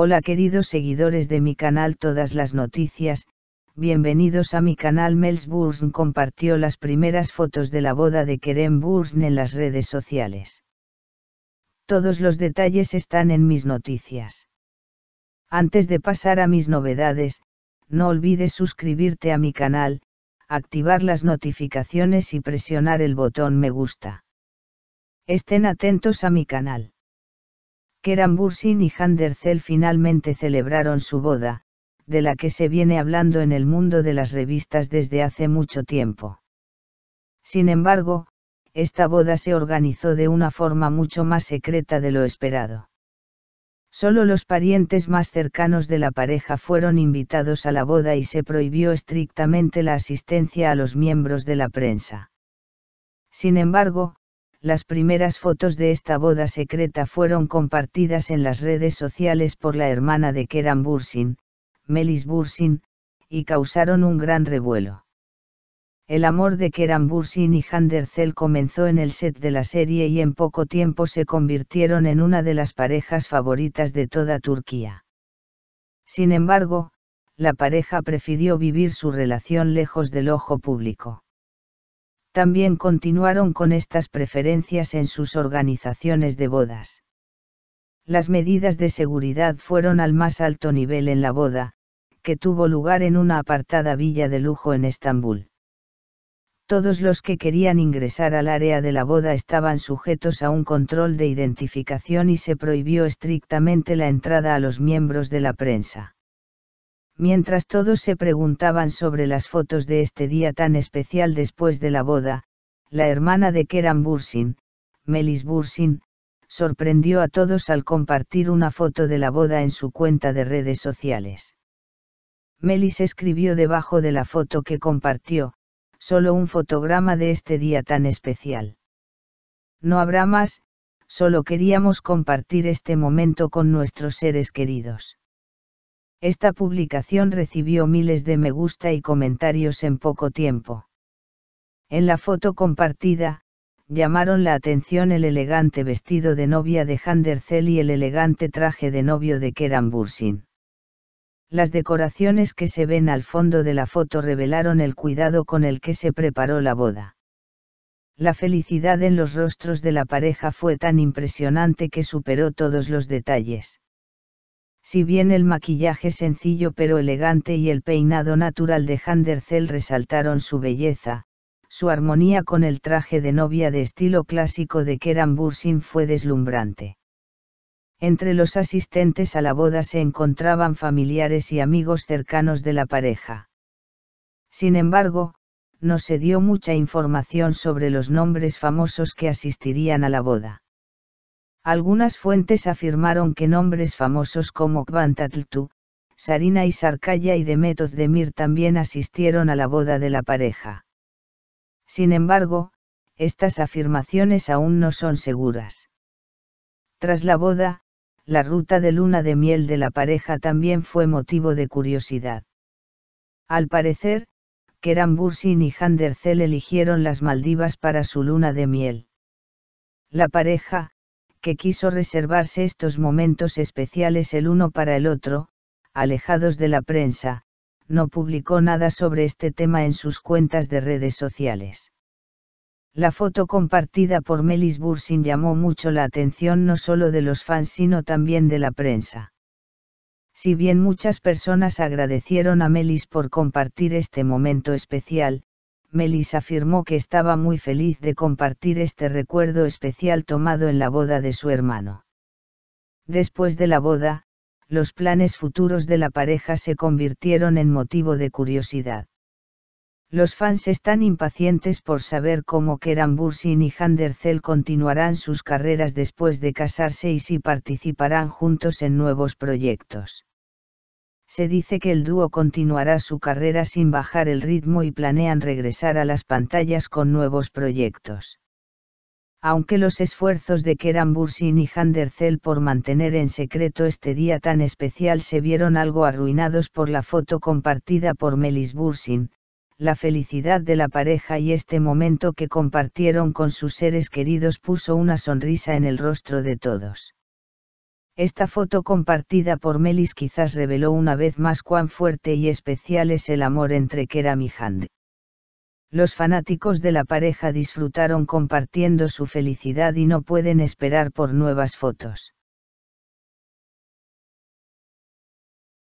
Hola queridos seguidores de mi canal Todas las Noticias, bienvenidos a mi canal Mels Bursn compartió las primeras fotos de la boda de Kerem Burns en las redes sociales. Todos los detalles están en mis noticias. Antes de pasar a mis novedades, no olvides suscribirte a mi canal, activar las notificaciones y presionar el botón me gusta. Estén atentos a mi canal. Kieran Bursin y Hander finalmente celebraron su boda, de la que se viene hablando en el mundo de las revistas desde hace mucho tiempo. Sin embargo, esta boda se organizó de una forma mucho más secreta de lo esperado. Solo los parientes más cercanos de la pareja fueron invitados a la boda y se prohibió estrictamente la asistencia a los miembros de la prensa. Sin embargo, las primeras fotos de esta boda secreta fueron compartidas en las redes sociales por la hermana de Keran Bursin, Melis Bursin, y causaron un gran revuelo. El amor de Keran Bursin y Hander Zell comenzó en el set de la serie y en poco tiempo se convirtieron en una de las parejas favoritas de toda Turquía. Sin embargo, la pareja prefirió vivir su relación lejos del ojo público también continuaron con estas preferencias en sus organizaciones de bodas. Las medidas de seguridad fueron al más alto nivel en la boda, que tuvo lugar en una apartada villa de lujo en Estambul. Todos los que querían ingresar al área de la boda estaban sujetos a un control de identificación y se prohibió estrictamente la entrada a los miembros de la prensa mientras todos se preguntaban sobre las fotos de este día tan especial después de la boda, la hermana de Keran Bursin, Melis Bursin, sorprendió a todos al compartir una foto de la boda en su cuenta de redes sociales. Melis escribió debajo de la foto que compartió, solo un fotograma de este día tan especial. No habrá más, solo queríamos compartir este momento con nuestros seres queridos. Esta publicación recibió miles de me gusta y comentarios en poco tiempo. En la foto compartida, llamaron la atención el elegante vestido de novia de Handercel y el elegante traje de novio de Keran Bursin. Las decoraciones que se ven al fondo de la foto revelaron el cuidado con el que se preparó la boda. La felicidad en los rostros de la pareja fue tan impresionante que superó todos los detalles si bien el maquillaje sencillo pero elegante y el peinado natural de Handercel resaltaron su belleza, su armonía con el traje de novia de estilo clásico de Keran Bursin fue deslumbrante. Entre los asistentes a la boda se encontraban familiares y amigos cercanos de la pareja. Sin embargo, no se dio mucha información sobre los nombres famosos que asistirían a la boda. Algunas fuentes afirmaron que nombres famosos como Kvantatltu, Sarina y Sarkaya y Demetod Demir también asistieron a la boda de la pareja. Sin embargo, estas afirmaciones aún no son seguras. Tras la boda, la ruta de luna de miel de la pareja también fue motivo de curiosidad. Al parecer, Keran Bursin y Handercel eligieron las Maldivas para su luna de miel. La pareja, que quiso reservarse estos momentos especiales el uno para el otro, alejados de la prensa, no publicó nada sobre este tema en sus cuentas de redes sociales. La foto compartida por Melis Bursin llamó mucho la atención no solo de los fans sino también de la prensa. Si bien muchas personas agradecieron a Melis por compartir este momento especial, Melis afirmó que estaba muy feliz de compartir este recuerdo especial tomado en la boda de su hermano. Después de la boda, los planes futuros de la pareja se convirtieron en motivo de curiosidad. Los fans están impacientes por saber cómo Keran Bursin y Handercel continuarán sus carreras después de casarse y si participarán juntos en nuevos proyectos se dice que el dúo continuará su carrera sin bajar el ritmo y planean regresar a las pantallas con nuevos proyectos. Aunque los esfuerzos de Keran Bursin y Zell por mantener en secreto este día tan especial se vieron algo arruinados por la foto compartida por Melis Bursin, la felicidad de la pareja y este momento que compartieron con sus seres queridos puso una sonrisa en el rostro de todos. Esta foto compartida por Melis quizás reveló una vez más cuán fuerte y especial es el amor entre Keram y Hand. Los fanáticos de la pareja disfrutaron compartiendo su felicidad y no pueden esperar por nuevas fotos.